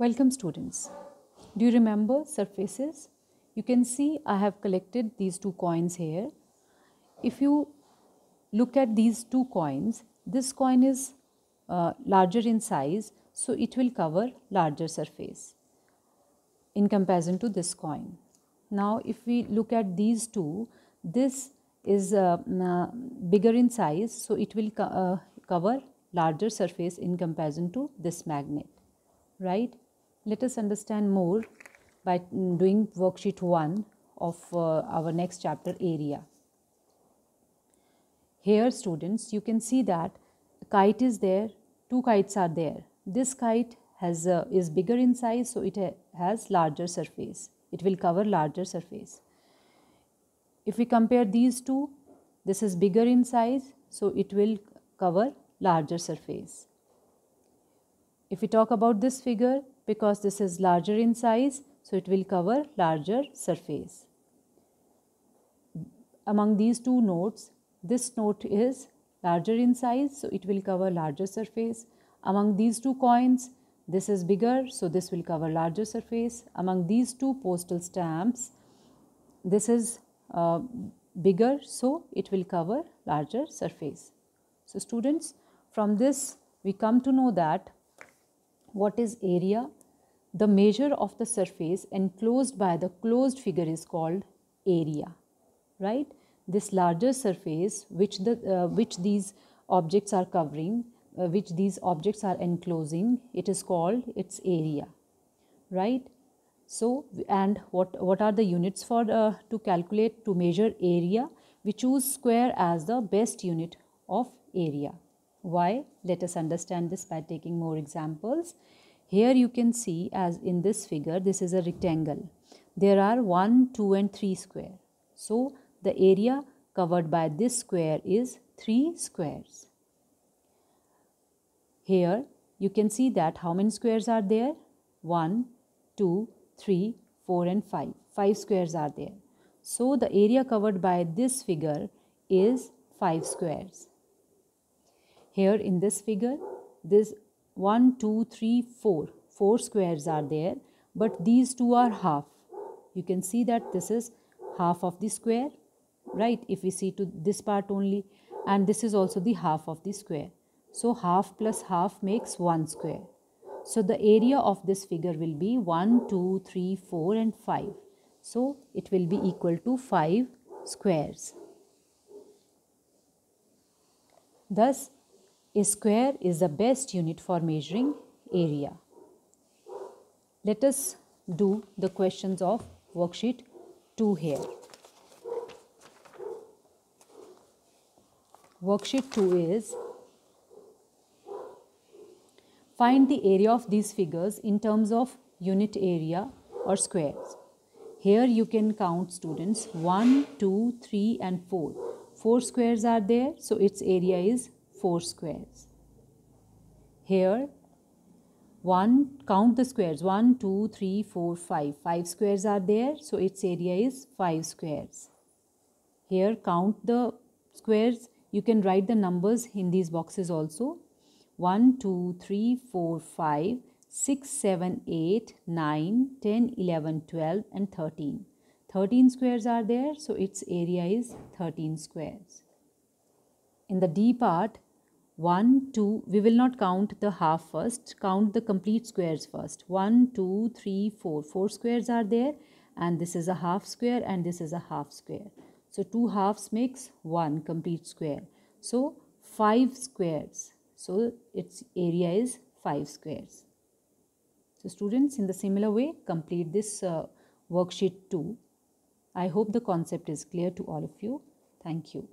Welcome students. Do you remember surfaces? You can see I have collected these two coins here. If you look at these two coins, this coin is uh, larger in size so it will cover larger surface in comparison to this coin. Now if we look at these two, this is uh, bigger in size so it will co uh, cover larger surface in comparison to this magnet, right? Let us understand more by doing worksheet 1 of uh, our next chapter area. Here students, you can see that kite is there, two kites are there. This kite has, uh, is bigger in size, so it ha has larger surface. It will cover larger surface. If we compare these two, this is bigger in size, so it will cover larger surface. If we talk about this figure, because this is larger in size, so it will cover larger surface. Among these two nodes, this note is larger in size, so it will cover larger surface. Among these two coins, this is bigger, so this will cover larger surface. Among these two postal stamps, this is uh, bigger, so it will cover larger surface. So students, from this we come to know that what is area? The measure of the surface enclosed by the closed figure is called area, right? This larger surface which, the, uh, which these objects are covering, uh, which these objects are enclosing, it is called its area, right? So, and what, what are the units for uh, to calculate, to measure area? We choose square as the best unit of area. Why? Let us understand this by taking more examples. Here you can see as in this figure, this is a rectangle. There are 1, 2 and 3 square. So the area covered by this square is 3 squares. Here you can see that how many squares are there? 1, 2, 3, 4 and 5. 5 squares are there. So the area covered by this figure is 5 squares here in this figure this 1 2 3 4 four squares are there but these two are half you can see that this is half of the square right if we see to this part only and this is also the half of the square so half plus half makes one square so the area of this figure will be 1 2 3 4 and 5 so it will be equal to 5 squares thus a square is the best unit for measuring area. Let us do the questions of worksheet 2 here. Worksheet 2 is find the area of these figures in terms of unit area or squares. Here you can count students 1, 2, 3 and 4. 4 squares are there so its area is 4 squares. Here, one count the squares 1, 2, 3, 4, 5. 5 squares are there, so its area is 5 squares. Here, count the squares. You can write the numbers in these boxes also 1, 2, 3, 4, 5, 6, 7, 8, 9, 10, 11, 12, and 13. 13 squares are there, so its area is 13 squares. In the D part, 1, 2, we will not count the half first, count the complete squares first. 1, 2, 3, 4, 4 squares are there and this is a half square and this is a half square. So 2 halves makes 1 complete square. So 5 squares. So its area is 5 squares. So students in the similar way complete this uh, worksheet too. I hope the concept is clear to all of you. Thank you.